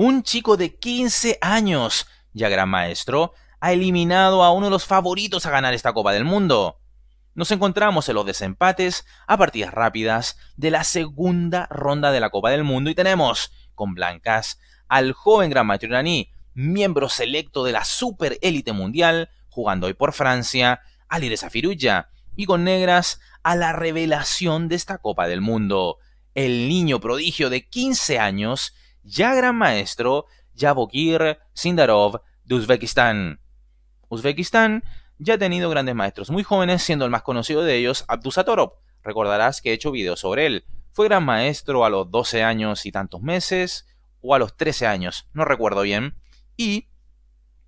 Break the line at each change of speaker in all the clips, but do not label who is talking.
Un chico de 15 años, ya gran maestro, ha eliminado a uno de los favoritos a ganar esta Copa del Mundo. Nos encontramos en los desempates a partidas rápidas de la segunda ronda de la Copa del Mundo y tenemos, con blancas, al joven gran maestro iraní, miembro selecto de la super mundial, jugando hoy por Francia, a Safirulla, y con negras a la revelación de esta Copa del Mundo, el niño prodigio de 15 años ya gran maestro ...Yabokir Sindarov de Uzbekistán. Uzbekistán ya ha tenido grandes maestros muy jóvenes, siendo el más conocido de ellos Abdusatorov. Recordarás que he hecho videos sobre él. Fue gran maestro a los 12 años y tantos meses, o a los 13 años, no recuerdo bien. Y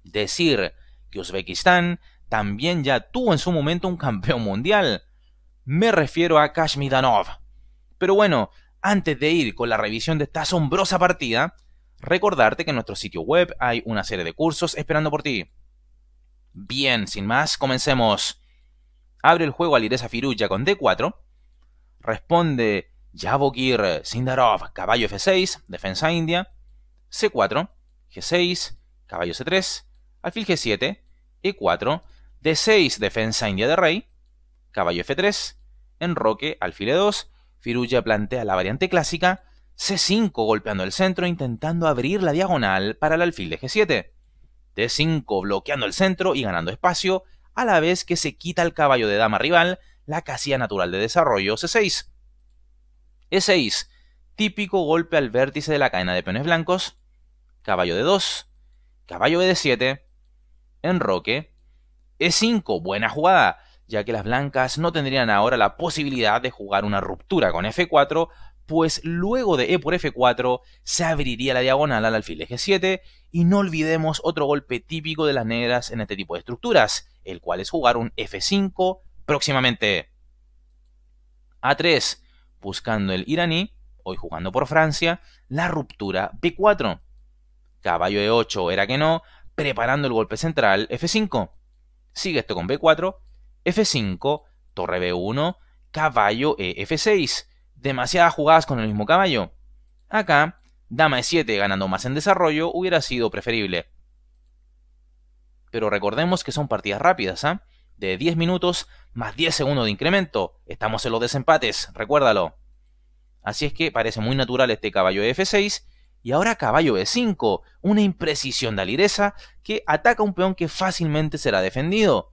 decir que Uzbekistán también ya tuvo en su momento un campeón mundial. Me refiero a Kashmidanov. Pero bueno, antes de ir con la revisión de esta asombrosa partida, recordarte que en nuestro sitio web hay una serie de cursos esperando por ti. Bien, sin más, comencemos. Abre el juego Alireza Firuja con D4. Responde yavokir Sindarov, caballo F6, defensa india. C4, G6, caballo C3, alfil G7, E4, D6, defensa india de rey, caballo F3, enroque, alfil E2, Firuja plantea la variante clásica C5 golpeando el centro intentando abrir la diagonal para el alfil de G7. D5 bloqueando el centro y ganando espacio, a la vez que se quita el caballo de dama rival, la casilla natural de desarrollo C6. E6, típico golpe al vértice de la cadena de peones blancos, caballo de 2, caballo de D7, enroque, E5, buena jugada, ya que las blancas no tendrían ahora la posibilidad de jugar una ruptura con f4, pues luego de e por f4 se abriría la diagonal al alfil g7, y no olvidemos otro golpe típico de las negras en este tipo de estructuras, el cual es jugar un f5 próximamente. a3, buscando el iraní, hoy jugando por Francia, la ruptura b4. Caballo e8 era que no, preparando el golpe central f5. Sigue esto con b4 F5, torre B1, caballo e eh, F6. Demasiadas jugadas con el mismo caballo. Acá, dama E7 ganando más en desarrollo hubiera sido preferible. Pero recordemos que son partidas rápidas, ¿ah? De 10 minutos más 10 segundos de incremento. Estamos en los desempates, recuérdalo. Así es que parece muy natural este caballo F6 y ahora caballo e 5 una imprecisión de alireza que ataca a un peón que fácilmente será defendido.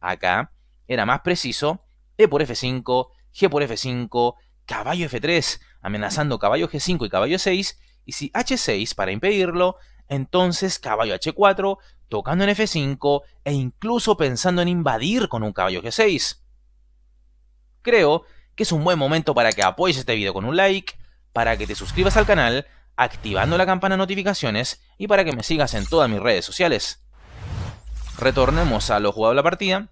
Acá, era más preciso, E por F5, G por F5, caballo F3, amenazando caballo G5 y caballo 6, y si H6 para impedirlo, entonces caballo H4, tocando en F5 e incluso pensando en invadir con un caballo G6. Creo que es un buen momento para que apoyes este video con un like, para que te suscribas al canal, activando la campana de notificaciones y para que me sigas en todas mis redes sociales. Retornemos a lo jugado de la partida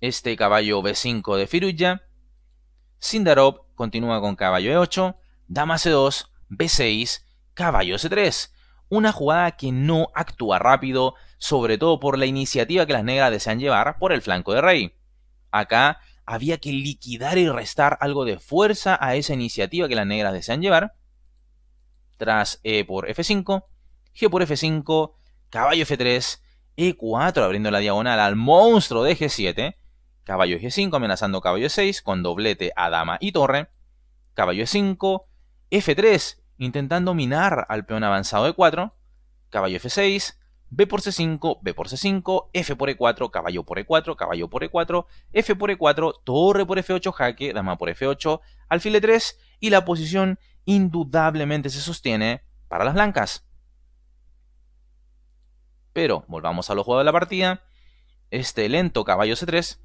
este caballo B5 de Firuja. Sindarov continúa con caballo E8, dama C2, B6, caballo C3. Una jugada que no actúa rápido, sobre todo por la iniciativa que las negras desean llevar por el flanco de rey. Acá había que liquidar y restar algo de fuerza a esa iniciativa que las negras desean llevar. Tras E por F5, G por F5, caballo F3, E4 abriendo la diagonal al monstruo de G7, Caballo G5 amenazando caballo E6 con doblete a dama y torre. Caballo E5, F3 intentando minar al peón avanzado de 4. Caballo F6, B por C5, B por C5, F por E4, caballo por E4, caballo por E4, F por E4, torre por F8, jaque, dama por F8, alfil E3 y la posición indudablemente se sostiene para las blancas. Pero volvamos a los juegos de la partida. Este lento caballo C3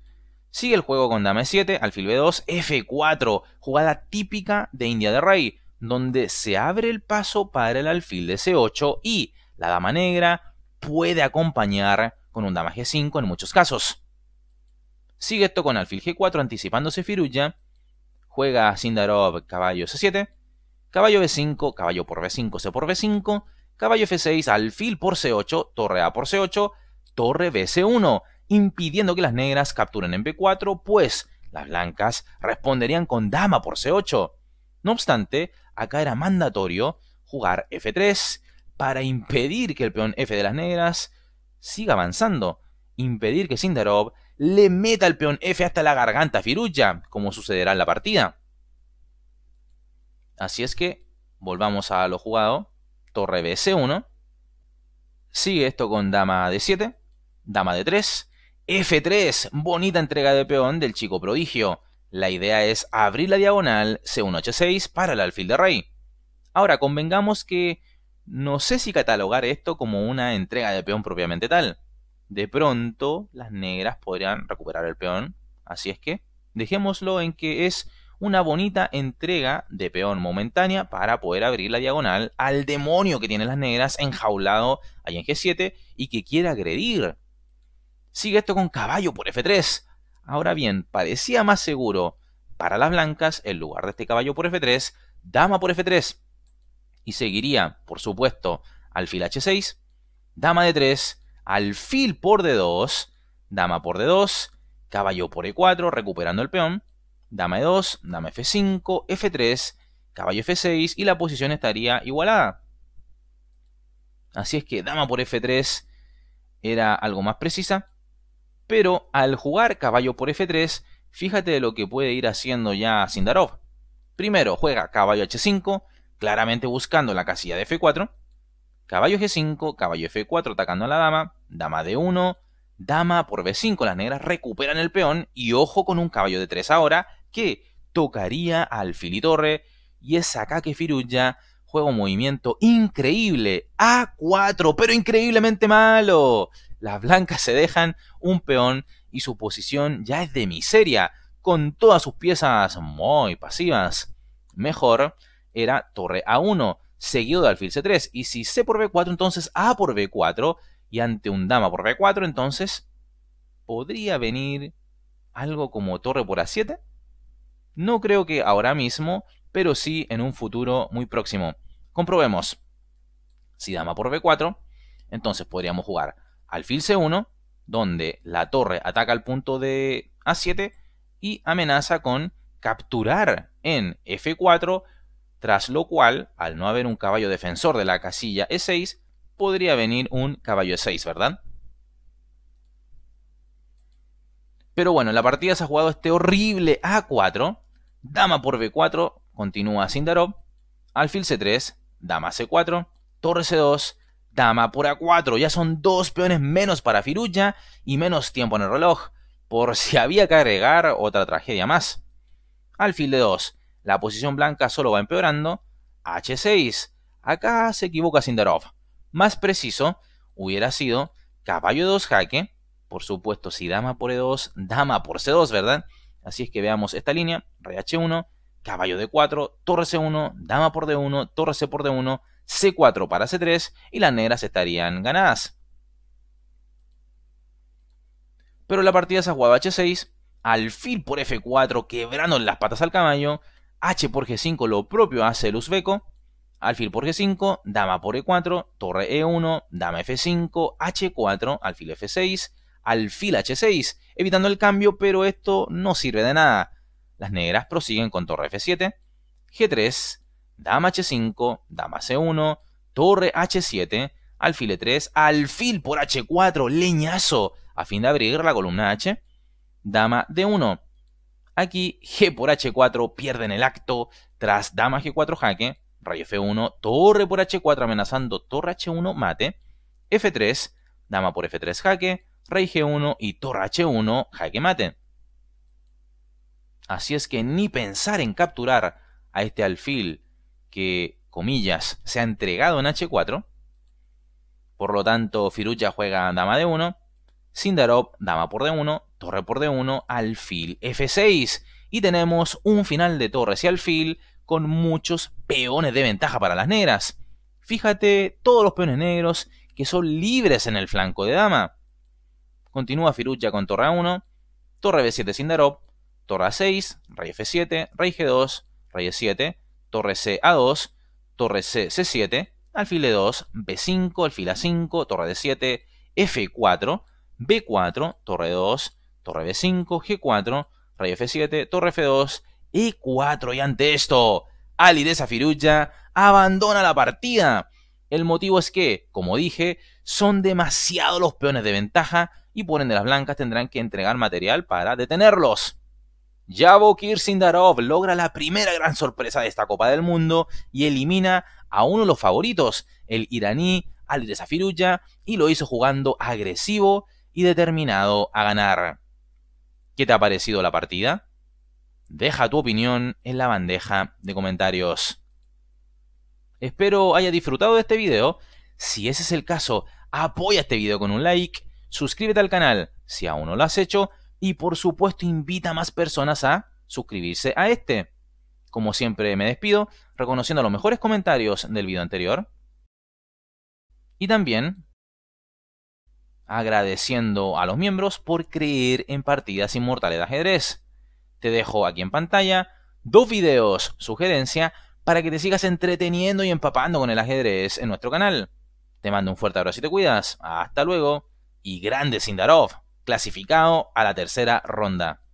Sigue el juego con dama 7, alfil b2, f4, jugada típica de India de Rey, donde se abre el paso para el alfil de c8 y la dama negra puede acompañar con un dama g5 en muchos casos. Sigue esto con alfil g4 anticipándose Firuya, juega Sindarov caballo c7, caballo b5, caballo por b5, c por b5, caballo f6, alfil por c8, torre a por c8, torre bc1 impidiendo que las negras capturen en B4, pues las blancas responderían con dama por C8. No obstante, acá era mandatorio jugar F3 para impedir que el peón F de las negras siga avanzando, impedir que Sindarov le meta el peón F hasta la garganta a como sucederá en la partida. Así es que volvamos a lo jugado, torre bc 1 sigue esto con dama D7, dama D3, F3, bonita entrega de peón del chico prodigio. La idea es abrir la diagonal C1H6 para el alfil de rey. Ahora, convengamos que no sé si catalogar esto como una entrega de peón propiamente tal. De pronto, las negras podrían recuperar el peón, así es que dejémoslo en que es una bonita entrega de peón momentánea para poder abrir la diagonal al demonio que tienen las negras enjaulado ahí en G7 y que quiere agredir Sigue esto con caballo por F3. Ahora bien, parecía más seguro para las blancas, en lugar de este caballo por F3, dama por F3. Y seguiría, por supuesto, alfil H6, dama D3, alfil por D2, dama por D2, caballo por E4, recuperando el peón, dama E2, dama F5, F3, caballo F6 y la posición estaría igualada. Así es que dama por F3 era algo más precisa pero al jugar caballo por f3, fíjate lo que puede ir haciendo ya Sindarov. Primero juega caballo h5, claramente buscando la casilla de f4. Caballo g5, caballo f4 atacando a la dama, dama d1, dama por b5, las negras recuperan el peón y ojo con un caballo de 3 ahora que tocaría al filitorre y es acá que Firuya juega un movimiento increíble, a4, pero increíblemente malo. Las blancas se dejan un peón y su posición ya es de miseria, con todas sus piezas muy pasivas. Mejor era torre A1, seguido de alfil C3. Y si C por B4, entonces A por B4. Y ante un dama por B4, entonces podría venir algo como torre por A7. No creo que ahora mismo, pero sí en un futuro muy próximo. Comprobemos. Si dama por B4, entonces podríamos jugar alfil C1, donde la torre ataca al punto de A7 y amenaza con capturar en F4, tras lo cual, al no haber un caballo defensor de la casilla E6, podría venir un caballo E6, ¿verdad? Pero bueno, la partida se ha jugado este horrible A4, dama por B4, continúa Sindarov, alfil C3, dama C4, torre C2, Dama por A4, ya son dos peones menos para Firuya y menos tiempo en el reloj, por si había que agregar otra tragedia más. Alfil de 2, la posición blanca solo va empeorando. H6, acá se equivoca Sinderov Más preciso, hubiera sido caballo de 2 jaque, por supuesto si dama por E2, dama por C2, ¿verdad? Así es que veamos esta línea, rey H1, caballo de 4, torre C1, dama por D1, torre C por D1, C4 para C3 y las negras estarían ganadas. Pero la partida se jugaba H6, alfil por F4 quebrando las patas al caballo, H por G5 lo propio hace el uzbeco, alfil por G5, dama por E4, torre E1, dama F5, H4, alfil F6, alfil H6, evitando el cambio, pero esto no sirve de nada. Las negras prosiguen con torre F7, G3, dama h5, dama c1, torre h7, alfil e3, alfil por h4, leñazo, a fin de abrir la columna h, dama d1. Aquí g por h4 pierden el acto, tras dama g4 jaque, rey f1, torre por h4 amenazando torre h1 mate, f3, dama por f3 jaque, rey g1 y torre h1 jaque mate. Así es que ni pensar en capturar a este alfil que, comillas, se ha entregado en H4. Por lo tanto, Firucha juega dama de 1, Sindarov dama por D1, torre por D1, alfil F6. Y tenemos un final de torres y alfil con muchos peones de ventaja para las negras. Fíjate todos los peones negros que son libres en el flanco de dama. Continúa Firucha con torre A1, torre B7 Sindarov, torre A6, rey F7, rey G2, rey E7, torre C a 2, torre C C7, alfil E2, B5, alfil A5, torre D7, F4, B4, torre 2, torre B5, G4, rey F7, torre F2, E4. Y ante esto, Ali de abandona la partida. El motivo es que, como dije, son demasiados los peones de ventaja y por ende las blancas tendrán que entregar material para detenerlos. Yavo Kirsindarov logra la primera gran sorpresa de esta Copa del Mundo y elimina a uno de los favoritos, el iraní Alireza Firouzja, y lo hizo jugando agresivo y determinado a ganar. ¿Qué te ha parecido la partida? Deja tu opinión en la bandeja de comentarios. Espero haya disfrutado de este video. Si ese es el caso, apoya este video con un like, suscríbete al canal si aún no lo has hecho y por supuesto invita a más personas a suscribirse a este. Como siempre me despido reconociendo los mejores comentarios del video anterior y también agradeciendo a los miembros por creer en partidas inmortales de ajedrez. Te dejo aquí en pantalla dos videos sugerencia para que te sigas entreteniendo y empapando con el ajedrez en nuestro canal. Te mando un fuerte abrazo y te cuidas. Hasta luego y grande Sindarov clasificado a la tercera ronda.